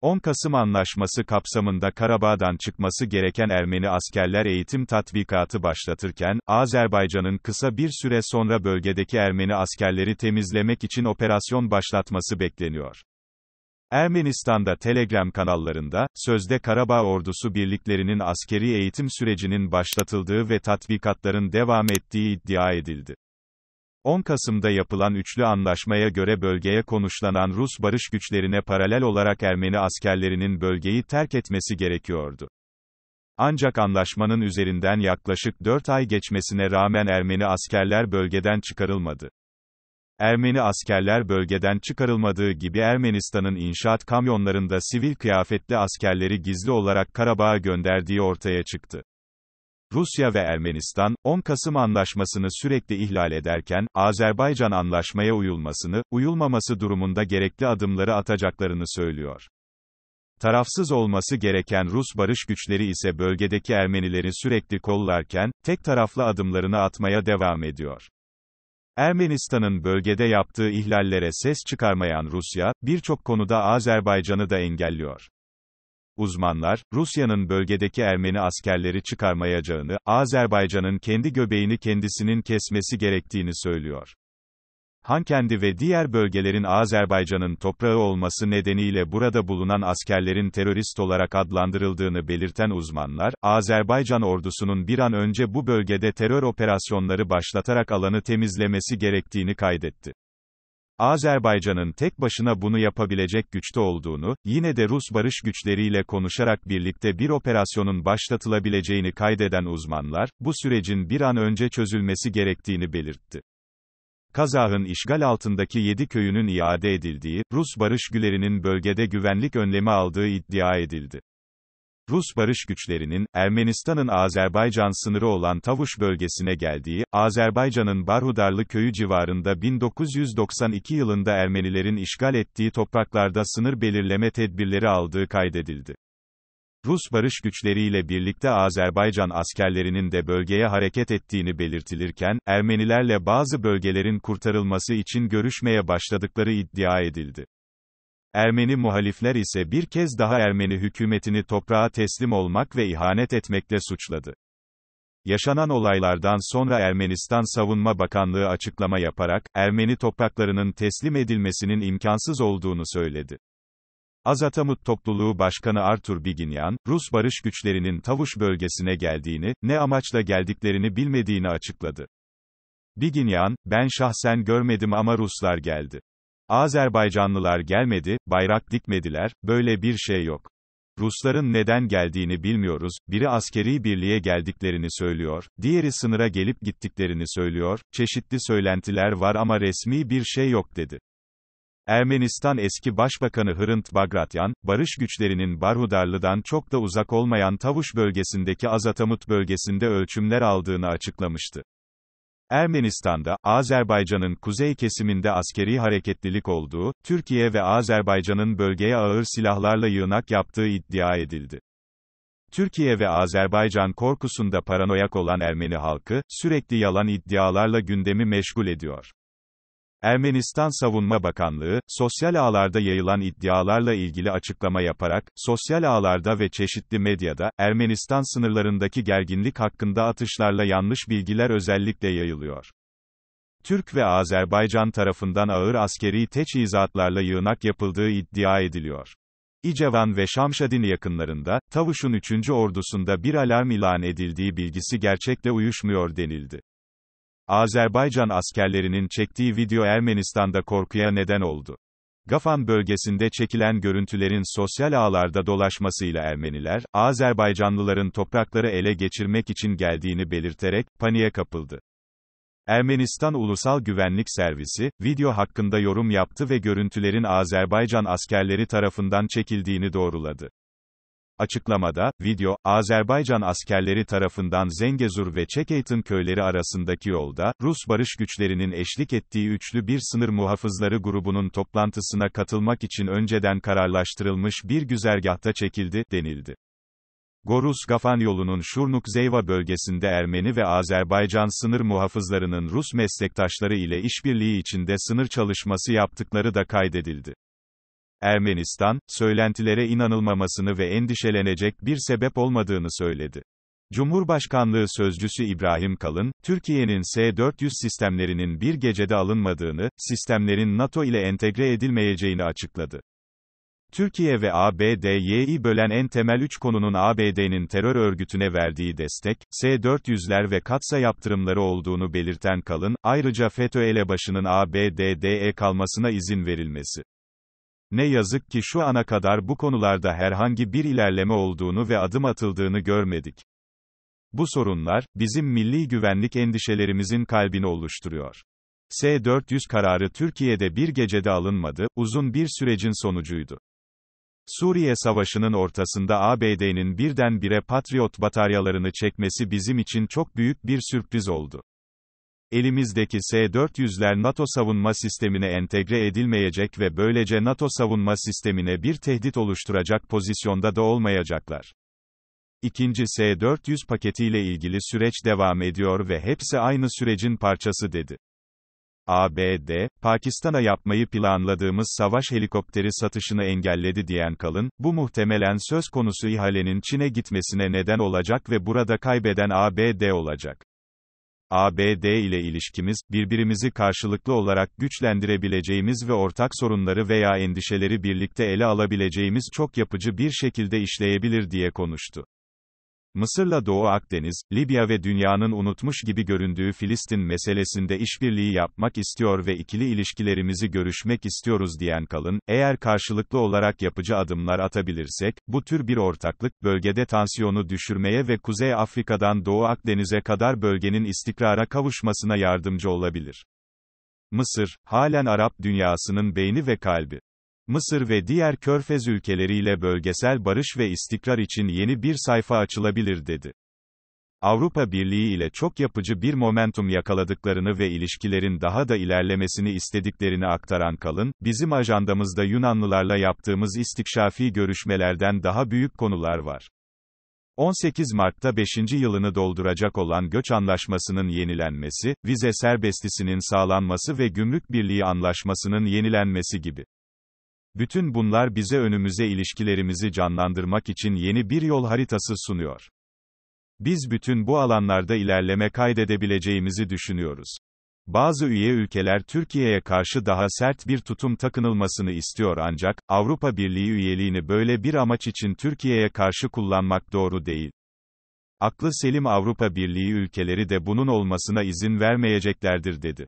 10 Kasım Anlaşması kapsamında Karabağ'dan çıkması gereken Ermeni askerler eğitim tatbikatı başlatırken, Azerbaycan'ın kısa bir süre sonra bölgedeki Ermeni askerleri temizlemek için operasyon başlatması bekleniyor. Ermenistan'da Telegram kanallarında, sözde Karabağ ordusu birliklerinin askeri eğitim sürecinin başlatıldığı ve tatbikatların devam ettiği iddia edildi. 10 Kasım'da yapılan üçlü anlaşmaya göre bölgeye konuşlanan Rus barış güçlerine paralel olarak Ermeni askerlerinin bölgeyi terk etmesi gerekiyordu. Ancak anlaşmanın üzerinden yaklaşık 4 ay geçmesine rağmen Ermeni askerler bölgeden çıkarılmadı. Ermeni askerler bölgeden çıkarılmadığı gibi Ermenistan'ın inşaat kamyonlarında sivil kıyafetli askerleri gizli olarak Karabağ'a gönderdiği ortaya çıktı. Rusya ve Ermenistan, 10 Kasım Anlaşması'nı sürekli ihlal ederken, Azerbaycan anlaşmaya uyulmasını, uyulmaması durumunda gerekli adımları atacaklarını söylüyor. Tarafsız olması gereken Rus barış güçleri ise bölgedeki Ermenileri sürekli kollarken, tek taraflı adımlarını atmaya devam ediyor. Ermenistan'ın bölgede yaptığı ihlallere ses çıkarmayan Rusya, birçok konuda Azerbaycan'ı da engelliyor. Uzmanlar, Rusya'nın bölgedeki Ermeni askerleri çıkarmayacağını, Azerbaycan'ın kendi göbeğini kendisinin kesmesi gerektiğini söylüyor. Hankendi ve diğer bölgelerin Azerbaycan'ın toprağı olması nedeniyle burada bulunan askerlerin terörist olarak adlandırıldığını belirten uzmanlar, Azerbaycan ordusunun bir an önce bu bölgede terör operasyonları başlatarak alanı temizlemesi gerektiğini kaydetti. Azerbaycan'ın tek başına bunu yapabilecek güçte olduğunu, yine de Rus barış güçleriyle konuşarak birlikte bir operasyonun başlatılabileceğini kaydeden uzmanlar, bu sürecin bir an önce çözülmesi gerektiğini belirtti. Kazah'ın işgal altındaki 7 köyünün iade edildiği, Rus barış gülerinin bölgede güvenlik önlemi aldığı iddia edildi. Rus barış güçlerinin, Ermenistan'ın Azerbaycan sınırı olan Tavuş bölgesine geldiği, Azerbaycan'ın Barhudarlı köyü civarında 1992 yılında Ermenilerin işgal ettiği topraklarda sınır belirleme tedbirleri aldığı kaydedildi. Rus barış güçleriyle birlikte Azerbaycan askerlerinin de bölgeye hareket ettiğini belirtilirken, Ermenilerle bazı bölgelerin kurtarılması için görüşmeye başladıkları iddia edildi. Ermeni muhalifler ise bir kez daha Ermeni hükümetini toprağa teslim olmak ve ihanet etmekle suçladı. Yaşanan olaylardan sonra Ermenistan Savunma Bakanlığı açıklama yaparak, Ermeni topraklarının teslim edilmesinin imkansız olduğunu söyledi. Azatamut Topluluğu Başkanı Artur Biginyan, Rus barış güçlerinin Tavuş bölgesine geldiğini, ne amaçla geldiklerini bilmediğini açıkladı. Biginyan, ben şahsen görmedim ama Ruslar geldi. Azerbaycanlılar gelmedi, bayrak dikmediler, böyle bir şey yok. Rusların neden geldiğini bilmiyoruz, biri askeri birliğe geldiklerini söylüyor, diğeri sınıra gelip gittiklerini söylüyor, çeşitli söylentiler var ama resmi bir şey yok dedi. Ermenistan eski başbakanı Hrant Bagratyan, barış güçlerinin Barhudarlı'dan çok da uzak olmayan Tavuş bölgesindeki Azatamut bölgesinde ölçümler aldığını açıklamıştı. Ermenistan'da, Azerbaycan'ın kuzey kesiminde askeri hareketlilik olduğu, Türkiye ve Azerbaycan'ın bölgeye ağır silahlarla yığınak yaptığı iddia edildi. Türkiye ve Azerbaycan korkusunda paranoyak olan Ermeni halkı, sürekli yalan iddialarla gündemi meşgul ediyor. Ermenistan Savunma Bakanlığı, sosyal ağlarda yayılan iddialarla ilgili açıklama yaparak, sosyal ağlarda ve çeşitli medyada, Ermenistan sınırlarındaki gerginlik hakkında atışlarla yanlış bilgiler özellikle yayılıyor. Türk ve Azerbaycan tarafından ağır askeri teçhizatlarla yığınak yapıldığı iddia ediliyor. İcevan ve Şamşadin yakınlarında, Tavuş'un 3. ordusunda bir alarm ilan edildiği bilgisi gerçekle uyuşmuyor denildi. Azerbaycan askerlerinin çektiği video Ermenistan'da korkuya neden oldu. Gafan bölgesinde çekilen görüntülerin sosyal ağlarda dolaşmasıyla Ermeniler, Azerbaycanlıların toprakları ele geçirmek için geldiğini belirterek, paniğe kapıldı. Ermenistan Ulusal Güvenlik Servisi, video hakkında yorum yaptı ve görüntülerin Azerbaycan askerleri tarafından çekildiğini doğruladı. Açıklamada, video, Azerbaycan askerleri tarafından Zengezur ve Çekeytın köyleri arasındaki yolda, Rus barış güçlerinin eşlik ettiği üçlü bir sınır muhafızları grubunun toplantısına katılmak için önceden kararlaştırılmış bir güzergahta çekildi, denildi. Gorus-Gafan yolunun Şurnuk-Zeyva bölgesinde Ermeni ve Azerbaycan sınır muhafızlarının Rus meslektaşları ile işbirliği içinde sınır çalışması yaptıkları da kaydedildi. Ermenistan, söylentilere inanılmamasını ve endişelenecek bir sebep olmadığını söyledi. Cumhurbaşkanlığı Sözcüsü İbrahim Kalın, Türkiye'nin S-400 sistemlerinin bir gecede alınmadığını, sistemlerin NATO ile entegre edilmeyeceğini açıkladı. Türkiye ve ABD'yi bölen en temel üç konunun ABD'nin terör örgütüne verdiği destek, S-400'ler ve katsa yaptırımları olduğunu belirten Kalın, ayrıca FETÖ elebaşının ABD'de kalmasına izin verilmesi. Ne yazık ki şu ana kadar bu konularda herhangi bir ilerleme olduğunu ve adım atıldığını görmedik. Bu sorunlar, bizim milli güvenlik endişelerimizin kalbini oluşturuyor. S-400 kararı Türkiye'de bir gecede alınmadı, uzun bir sürecin sonucuydu. Suriye Savaşı'nın ortasında ABD'nin birdenbire Patriot bataryalarını çekmesi bizim için çok büyük bir sürpriz oldu. Elimizdeki S-400'ler NATO savunma sistemine entegre edilmeyecek ve böylece NATO savunma sistemine bir tehdit oluşturacak pozisyonda da olmayacaklar. İkinci S-400 paketiyle ilgili süreç devam ediyor ve hepsi aynı sürecin parçası dedi. ABD, Pakistan'a yapmayı planladığımız savaş helikopteri satışını engelledi diyen Kalın, bu muhtemelen söz konusu ihalenin Çin'e gitmesine neden olacak ve burada kaybeden ABD olacak. ABD ile ilişkimiz, birbirimizi karşılıklı olarak güçlendirebileceğimiz ve ortak sorunları veya endişeleri birlikte ele alabileceğimiz çok yapıcı bir şekilde işleyebilir diye konuştu. Mısır'la Doğu Akdeniz, Libya ve dünyanın unutmuş gibi göründüğü Filistin meselesinde işbirliği yapmak istiyor ve ikili ilişkilerimizi görüşmek istiyoruz diyen Kalın, eğer karşılıklı olarak yapıcı adımlar atabilirsek, bu tür bir ortaklık, bölgede tansiyonu düşürmeye ve Kuzey Afrika'dan Doğu Akdeniz'e kadar bölgenin istikrara kavuşmasına yardımcı olabilir. Mısır, halen Arap dünyasının beyni ve kalbi. Mısır ve diğer körfez ülkeleriyle bölgesel barış ve istikrar için yeni bir sayfa açılabilir dedi. Avrupa Birliği ile çok yapıcı bir momentum yakaladıklarını ve ilişkilerin daha da ilerlemesini istediklerini aktaran Kalın, bizim ajandamızda Yunanlılarla yaptığımız istikşafi görüşmelerden daha büyük konular var. 18 Mart'ta 5. yılını dolduracak olan göç anlaşmasının yenilenmesi, vize serbestisinin sağlanması ve gümrük birliği anlaşmasının yenilenmesi gibi. Bütün bunlar bize önümüze ilişkilerimizi canlandırmak için yeni bir yol haritası sunuyor. Biz bütün bu alanlarda ilerleme kaydedebileceğimizi düşünüyoruz. Bazı üye ülkeler Türkiye'ye karşı daha sert bir tutum takınılmasını istiyor ancak, Avrupa Birliği üyeliğini böyle bir amaç için Türkiye'ye karşı kullanmak doğru değil. Aklı selim Avrupa Birliği ülkeleri de bunun olmasına izin vermeyeceklerdir dedi.